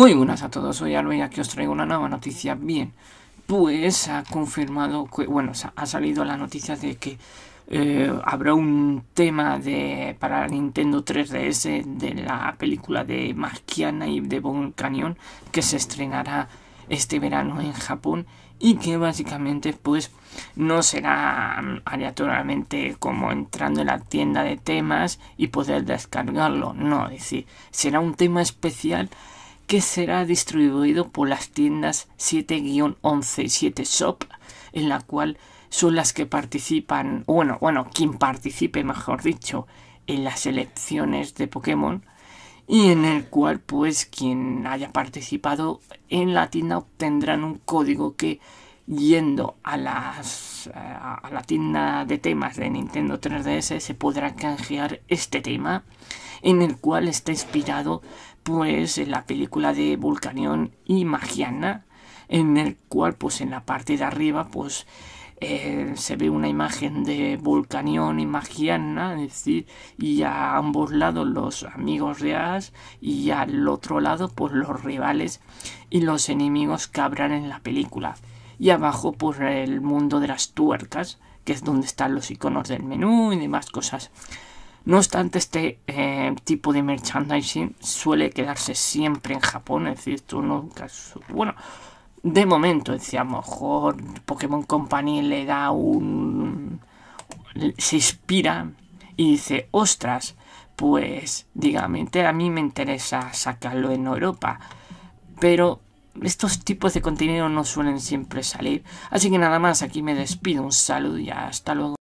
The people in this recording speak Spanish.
Muy buenas a todos, soy Alba y aquí os traigo una nueva noticia. Bien, pues ha confirmado, que, bueno, ha salido la noticia de que eh, habrá un tema de para Nintendo 3DS de la película de Maskiana y de Bon Canyon que se estrenará este verano en Japón y que básicamente pues no será mm, aleatoriamente como entrando en la tienda de temas y poder descargarlo, no, es decir, será un tema especial que será distribuido por las tiendas 7-11 y 7 Shop, en la cual son las que participan, bueno, bueno, quien participe, mejor dicho, en las elecciones de Pokémon y en el cual pues quien haya participado en la tienda obtendrán un código que yendo a, las, eh, a la tienda de temas de Nintendo 3DS se podrá canjear este tema en el cual está inspirado pues en la película de Vulcanión y Magiana en el cual pues en la parte de arriba pues eh, se ve una imagen de Vulcanión y Magiana, es decir, y a ambos lados los amigos de Ash y al otro lado pues los rivales y los enemigos que habrán en la película y abajo por pues, el mundo de las tuercas, que es donde están los iconos del menú y demás cosas. No obstante, este eh, tipo de merchandising suele quedarse siempre en Japón, es decir, esto nunca Bueno, de momento, lo mejor Pokémon Company le da un... se inspira y dice, ostras, pues, dígame, a mí me interesa sacarlo en Europa, pero estos tipos de contenido no suelen siempre salir. Así que nada más, aquí me despido, un saludo y hasta luego.